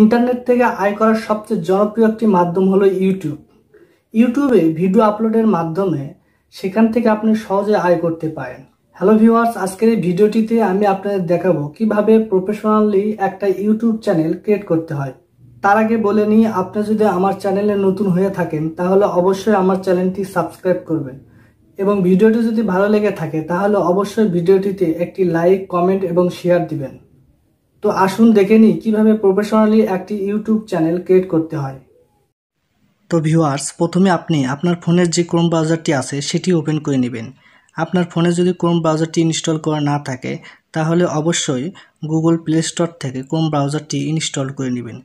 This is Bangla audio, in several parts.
ইন্টারনেট থেকে আয় করার সবচেয়ে জনপ্রিয় একটি মাধ্যম হলো ইউটিউব ইউটিউবে ভিডিও আপলোডের মাধ্যমে সেখান থেকে আপনি সহজে আয় করতে পারেন হ্যালো ভিউয়ার্স আজকের এই ভিডিওটিতে আমি আপনাদের দেখাবো কিভাবে প্রফেশনালি একটা ইউটিউব চ্যানেল ক্রিয়েট করতে হয় তার আগে বলে নিই আপনি যদি আমার চ্যানেলে নতুন হয়ে থাকেন তাহলে অবশ্যই আমার চ্যানেলটি সাবস্ক্রাইব করবেন এবং ভিডিওটি যদি ভালো লেগে থাকে তাহলে অবশ্যই ভিডিওটিতে একটি লাইক কমেন্ট এবং শেয়ার দিবেন তো আসুন দেখে নিই কীভাবে প্রফেশনালি একটি ইউটিউব চ্যানেল ক্রিয়েট করতে হয় তো ভিউয়ার্স প্রথমে আপনি আপনার ফোনের যে ক্রোম ব্রাউজারটি আছে সেটি ওপেন করে নেবেন আপনার ফোনে যদি ক্রোম ব্রাউজারটি ইনস্টল করা না থাকে তাহলে অবশ্যই গুগল প্লে স্টোর থেকে ক্রোম ব্রাউজারটি ইনস্টল করে নেবেন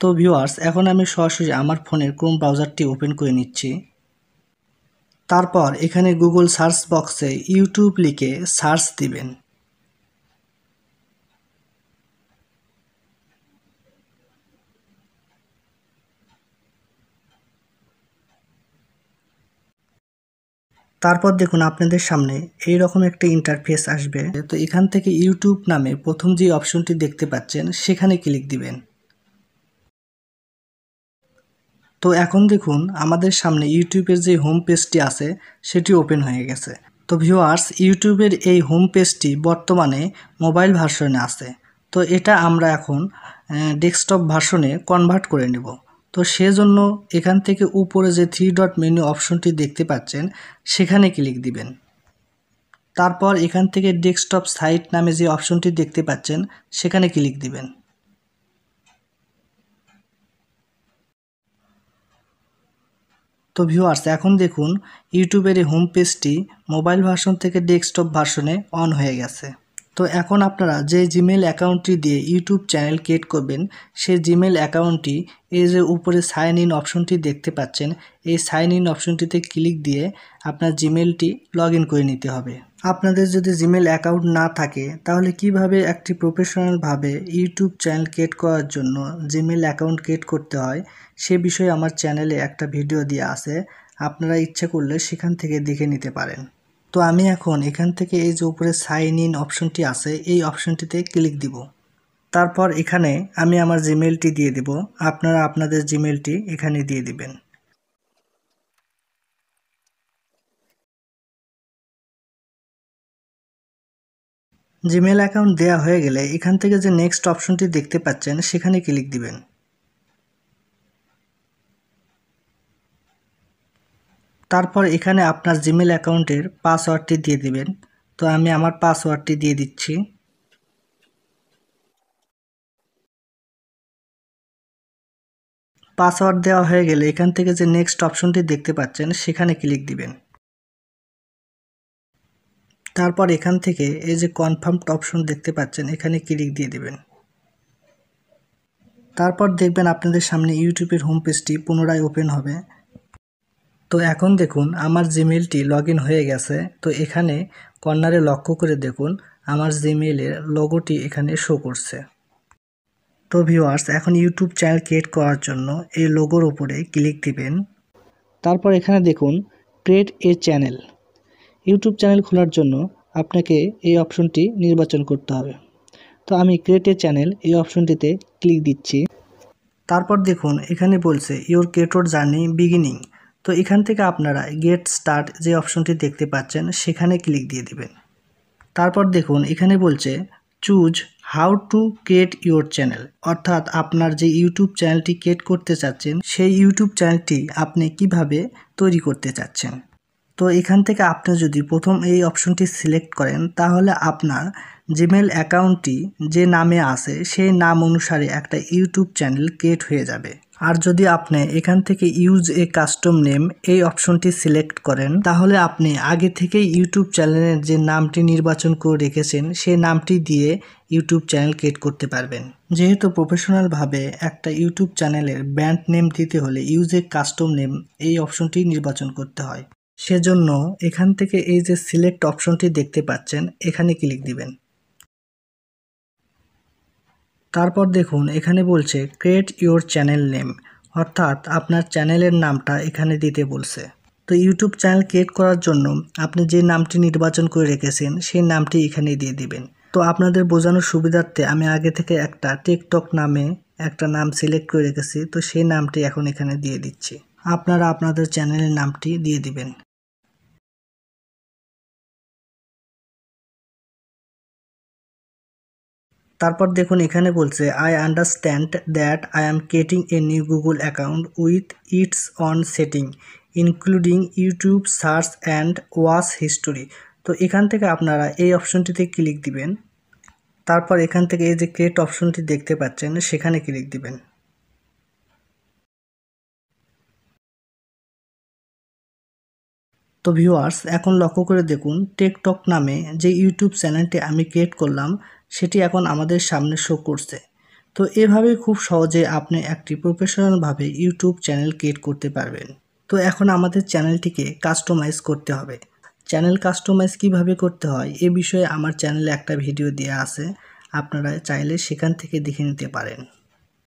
তো ভিউয়ার্স এখন আমি সরাসরি আমার ফোনের ক্রোম ব্রাউজারটি ওপেন করে নিচ্ছি তারপর এখানে গুগল সার্চ বক্সে ইউটিউব লিখে সার্চ দিবেন তারপর দেখুন আপনাদের সামনে এই রকম একটা ইন্টারফেস আসবে তো এখান থেকে ইউটিউব নামে প্রথম যে অপশনটি দেখতে পাচ্ছেন সেখানে ক্লিক দিবেন তো এখন দেখুন আমাদের সামনে ইউটিউবের যে হোম পেজটি আছে সেটি ওপেন হয়ে গেছে তো ভিউয়ার্স ইউটিউবের এই হোম পেজটি বর্তমানে মোবাইল ভার্সনে আছে তো এটা আমরা এখন ডেস্কটপ ভার্সনে কনভার্ট করে নেব তো সেজন্য এখান থেকে উপরে যে থ্রি ডট মেনু অপশনটি দেখতে পাচ্ছেন সেখানে ক্লিক দিবেন তারপর এখান থেকে ডেস্কটপ সাইট নামে যে অপশনটি দেখতে পাচ্ছেন সেখানে ক্লিক দিবেন তো ভিউয়ার্স এখন দেখুন ইউটিউবের এই হোম পেজটি মোবাইল ভার্সন থেকে ডেস্কটপ ভার্সনে অন হয়ে গেছে তো এখন আপনারা যে জিমেল অ্যাকাউন্টটি দিয়ে ইউটিউব চ্যানেল ক্রিয়েট করবেন সে জিমেল অ্যাকাউন্টটি এই যে উপরে সাইন ইন অপশনটি দেখতে পাচ্ছেন এই সাইন ইন অপশনটিতে ক্লিক দিয়ে আপনার জিমেলটি লগ করে নিতে হবে আপনাদের যদি জিমেল অ্যাকাউন্ট না থাকে তাহলে কিভাবে একটি প্রফেশনালভাবে ইউটিউব চ্যানেল ক্রিয়েট করার জন্য জিমেল অ্যাকাউন্ট ক্রিয়েট করতে হয় সে বিষয়ে আমার চ্যানেলে একটা ভিডিও দিয়ে আছে আপনারা ইচ্ছে করলে সেখান থেকে দেখে নিতে পারেন তো আমি এখন এখান থেকে এই যে উপরে সাইন ইন অপশনটি আছে এই অপশনটিতে ক্লিক দিব তারপর এখানে আমি আমার জিমেলটি দিয়ে দিব আপনারা আপনাদের জিমেলটি এখানে দিয়ে দিবেন জিমেল অ্যাকাউন্ট দেয়া হয়ে গেলে এখান থেকে যে নেক্সট অপশনটি দেখতে পাচ্ছেন সেখানে ক্লিক দিবেন তারপর এখানে আপনার জিমেল অ্যাকাউন্টের পাসওয়ার্ডটি দিয়ে দিবেন তো আমি আমার পাসওয়ার্ডটি দিয়ে দিচ্ছি পাসওয়ার্ড দেওয়া হয়ে গেলে এখান থেকে যে নেক্সট অপশনটি দেখতে পাচ্ছেন সেখানে ক্লিক দিবেন তারপর এখান থেকে এই যে কনফার্মড অপশন দেখতে পাচ্ছেন এখানে ক্লিক দিয়ে দিবেন তারপর দেখবেন আপনাদের সামনে ইউটিউবের হোম পেজটি পুনরায় ওপেন হবে তো এখন দেখুন আমার জিমেলটি লগ হয়ে গেছে তো এখানে কর্নারে লক্ষ্য করে দেখুন আমার জিমেলের লোগোটি এখানে শো করছে তো ভিউয়ার্স এখন ইউটিউব চ্যানেল ক্রিয়েট করার জন্য এই লোগোর উপরে ক্লিক দিবেন তারপর এখানে দেখুন create a channel YouTube channel খোলার জন্য আপনাকে এই অপশনটি নির্বাচন করতে হবে তো আমি ক্রিয়েট এ চ্যানেল এই অপশনটিতে ক্লিক দিচ্ছি তারপর দেখুন এখানে বলছে ইউর ক্রিয়েটর জার্নি বিগিনিং তো এখান থেকে আপনারা গেট স্টার্ট যে অপশনটি দেখতে পাচ্ছেন সেখানে ক্লিক দিয়ে দিবেন তারপর দেখুন এখানে বলছে choose how to create your channel অর্থাৎ আপনার যে ইউটিউব চ্যানেলটি ক্রিয়েট করতে চাচ্ছেন সেই ইউটিউব চ্যানেলটি আপনি কিভাবে তৈরি করতে চাচ্ছেন তো এখান থেকে আপনি যদি প্রথম এই অপশনটি সিলেক্ট করেন তাহলে আপনার জিমেল অ্যাকাউন্টটি যে নামে আছে সেই নাম অনুসারে একটা ইউটিউব চ্যানেল ক্রিয়েট হয়ে যাবে আর যদি আপনি এখান থেকে ইউজ এ কাস্টম নেম এই অপশনটি সিলেক্ট করেন তাহলে আপনি আগে থেকে ইউটিউব চ্যানেলের যে নামটি নির্বাচন করে রেখেছেন সে নামটি দিয়ে ইউটিউব চ্যানেল ক্রিয়েট করতে পারবেন যেহেতু প্রফেশনালভাবে একটা ইউটিউব চ্যানেলের ব্র্যান্ড নেম দিতে হলে ইউজ এ কাস্টম নেম এই অপশনটি নির্বাচন করতে হয় সেজন্য এখান থেকে এই যে সিলেক্ট অপশনটি দেখতে পাচ্ছেন এখানে ক্লিক দিবেন তারপর দেখুন এখানে বলছে ক্রিয়েট ইউর চ্যানেল নেম অর্থাৎ আপনার চ্যানেলের নামটা এখানে দিতে বলছে তো ইউটিউব চ্যানেল ক্রিয়েট করার জন্য আপনি যে নামটি নির্বাচন করে রেখেছেন সেই নামটি এখানে দিয়ে দিবেন তো আপনাদের বোঝানোর সুবিধার্থে আমি আগে থেকে একটা টিকটক নামে একটা নাম সিলেক্ট করে রেখেছি তো সেই নামটি এখন এখানে দিয়ে দিচ্ছি আপনারা আপনাদের চ্যানেলের নামটি দিয়ে দিবেন তারপর দেখুন এখানে বলছে I understand that I am creating a new Google account with its on setting including YouTube search and watch history তো এখান থেকে আপনারা এই অপশনটিতে ক্লিক দিবেন তারপর এখান থেকে এই যে ক্রিয়েট অপশনটি দেখতে পাচ্ছেন সেখানে ক্লিক দিবেন তো ভিউয়ার্স এখন লক্ষ্য করে দেখুন টেকটক নামে যে ইউটিউব চ্যানেলটি আমি ক্রিয়েট করলাম সেটি এখন আমাদের সামনে শো করছে তো এভাবে খুব সহজে আপনি একটি প্রফেশনালভাবে ইউটিউব চ্যানেল ক্রিয়েট করতে পারবেন তো এখন আমাদের চ্যানেলটিকে কাস্টমাইজ করতে হবে চ্যানেল কাস্টমাইজ কিভাবে করতে হয় এ বিষয়ে আমার চ্যানেলে একটা ভিডিও দেওয়া আছে আপনারা চাইলে সেখান থেকে দেখে নিতে পারেন